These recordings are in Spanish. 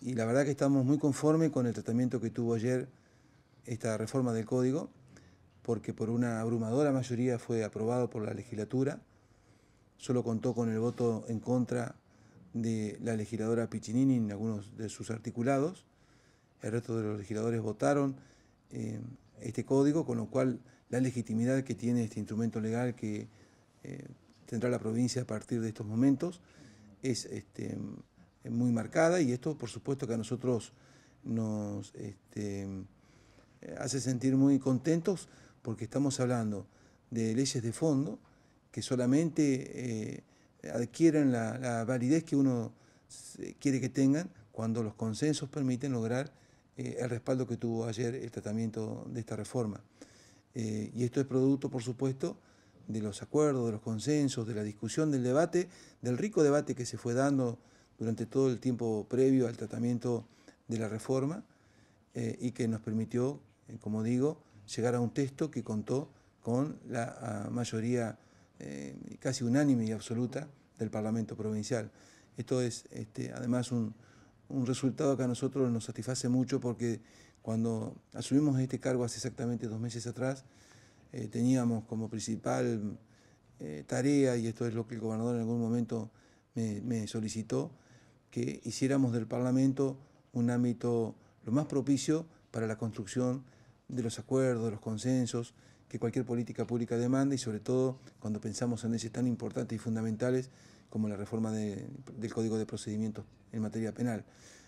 y la verdad que estamos muy conformes con el tratamiento que tuvo ayer esta reforma del código, porque por una abrumadora mayoría fue aprobado por la legislatura, solo contó con el voto en contra de la legisladora Piccinini en algunos de sus articulados, el resto de los legisladores votaron eh, este código, con lo cual la legitimidad que tiene este instrumento legal que eh, tendrá la provincia a partir de estos momentos es este, muy marcada y esto por supuesto que a nosotros nos este, hace sentir muy contentos porque estamos hablando de leyes de fondo que solamente eh, adquieren la, validez que uno quiere que tengan cuando los consensos permiten lograr eh, el respaldo que tuvo ayer el tratamiento de esta reforma. Eh, y esto es producto, por supuesto, de los acuerdos, de los consensos, de la discusión, del debate, del rico debate que se fue dando durante todo el tiempo previo al tratamiento de la reforma eh, y que nos permitió, eh, como digo, llegar a un texto que contó con la ah, mayoría eh, casi unánime y absoluta del Parlamento Provincial. Esto es este, además un, resultado que a nosotros nos satisface mucho porque cuando asumimos este cargo hace exactamente dos meses atrás, teníamos como principal tarea, y esto es lo que el gobernador en algún momento me solicitó, que hiciéramos del Parlamento un ámbito lo más propicio para la construcción de los acuerdos, los consensos que cualquier política pública demanda y sobre todo cuando pensamos en leyes tan importantes y fundamentales como la reforma del Código de Procedimientos en materia penal.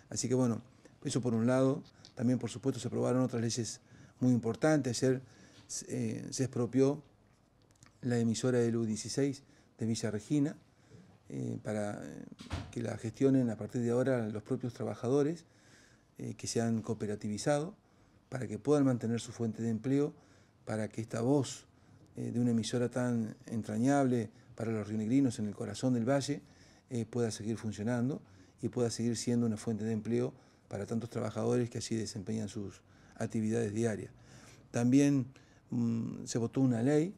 Así que bueno, eso por un lado. También por supuesto se aprobaron otras leyes muy importantes. Ayer se eh, expropió la emisora del U16 de Villa Regina, eh, para eh, que la gestionen a partir de ahora los propios trabajadores eh, que se han cooperativizado para que puedan mantener su fuente de empleo, para que esta voz de una emisora tan entrañable para los rionegrinos en el corazón del valle pueda seguir funcionando y pueda seguir siendo una fuente de empleo para tantos trabajadores que así desempeñan sus actividades diarias. También mm, se votó una ley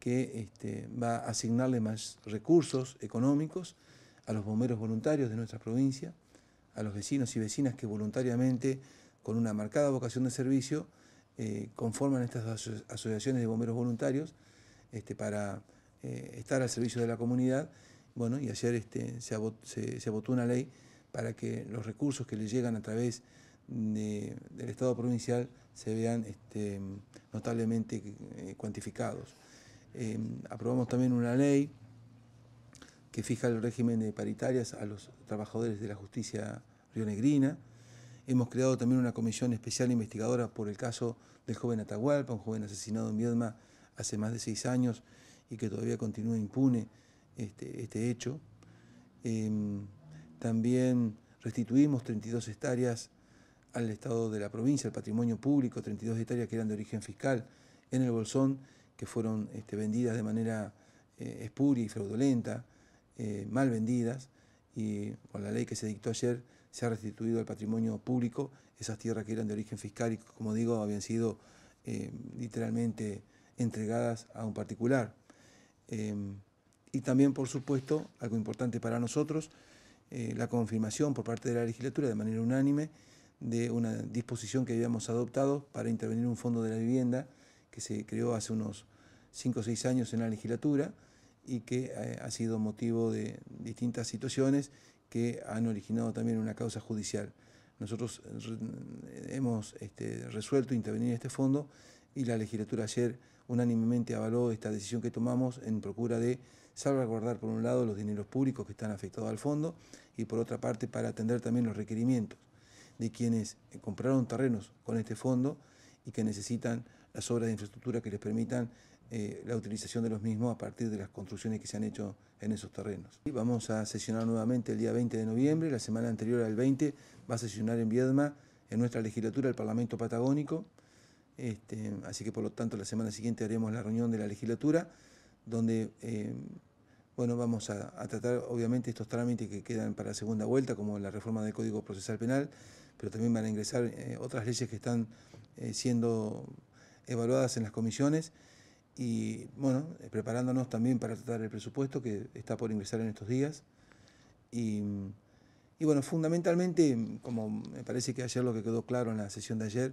que este, va a asignarle más recursos económicos a los bomberos voluntarios de nuestra provincia, a los vecinos y vecinas que voluntariamente, con una marcada vocación de servicio, eh, conforman estas asociaciones de bomberos voluntarios este, para eh, estar al servicio de la comunidad. Bueno, y ayer este, se, votó una ley para que los recursos que le llegan a través del Estado provincial se vean notablemente eh, cuantificados. Em, aprobamos también una ley que fija el régimen de paritarias a los trabajadores de la justicia rionegrina. Hemos creado también una comisión especial investigadora por el caso del joven Atahualpa, un joven asesinado en Viedma hace más de seis años y que todavía continúa impune este, este hecho. Em, también restituimos 32 hectáreas al Estado de la provincia, al patrimonio público, 32 hectáreas que eran de origen fiscal en el Bolsón, que fueron este, vendidas de manera eh, espuria y fraudulenta, eh, mal vendidas, y con la ley que se dictó ayer se ha restituido al patrimonio público esas tierras que eran de origen fiscal y, como digo, habían sido eh, literalmente entregadas a un particular. Em, y también, por supuesto, algo importante para nosotros, la confirmación por parte de la legislatura de manera unánime de una disposición que habíamos adoptado para intervenir un fondo de la vivienda que se creó hace unos 5 o 6 años en la legislatura y que eh, ha sido motivo de distintas situaciones que han originado también una causa judicial. Nosotros eh, hemos este, resuelto intervenir en este fondo y la legislatura ayer unánimemente avaló esta decisión que tomamos en procura de salvaguardar por un lado los dineros públicos que están afectados al fondo y por otra parte para atender también los requerimientos de quienes eh, compraron terrenos con este fondo y que necesitan las obras de infraestructura que les permitan eh, la utilización de los mismos a partir de las construcciones que se han hecho en esos terrenos. Y vamos a sesionar nuevamente el día 20 de noviembre, la semana anterior al 20 va a sesionar en Viedma, en nuestra legislatura, el Parlamento Patagónico, este, así que por lo tanto la semana siguiente haremos la reunión de la legislatura, donde eh, bueno, vamos a, tratar obviamente estos trámites que quedan para la segunda vuelta, como la reforma del Código Procesal Penal, pero también van a ingresar eh, otras leyes que están eh, siendo evaluadas en las comisiones y, bueno, eh, preparándonos también para tratar el presupuesto que está por ingresar en estos días. Y, y, bueno, fundamentalmente, como me parece que ayer lo que quedó claro en la sesión de ayer,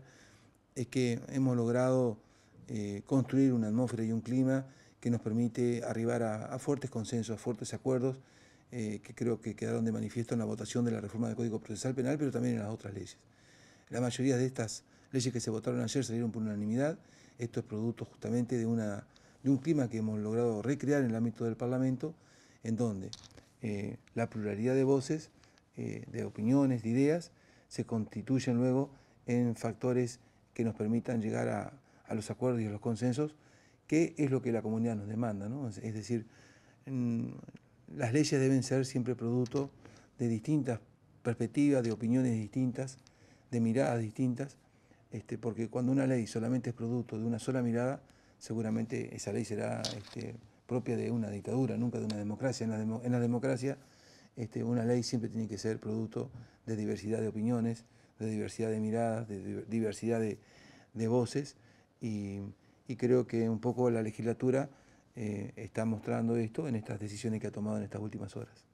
es que hemos logrado construir una atmósfera y un clima que nos permite arribar a, fuertes consensos, a fuertes acuerdos, eh, que creo que quedaron de manifiesto en la votación de la reforma del Código Procesal Penal, pero también en las otras leyes. La mayoría de estas leyes que se votaron ayer salieron por unanimidad. Esto es producto justamente de, una, de un clima que hemos logrado recrear en el ámbito del Parlamento, en donde eh, la pluralidad de voces, eh, de opiniones, de ideas, se constituyen luego en factores que nos permitan llegar a, a los acuerdos y a los consensos qué es lo que la comunidad nos demanda. Es decir, mm, las leyes deben ser siempre producto de distintas perspectivas, de opiniones distintas, de miradas distintas, este, porque cuando una ley solamente es producto de una sola mirada, seguramente esa ley será este, propia de una dictadura, nunca de una democracia. En la, democracia este, una ley siempre tiene que ser producto de diversidad de opiniones, de diversidad de miradas, de diversidad de, de voces y y creo que un poco la legislatura eh, está mostrando esto en estas decisiones que ha tomado en estas últimas horas.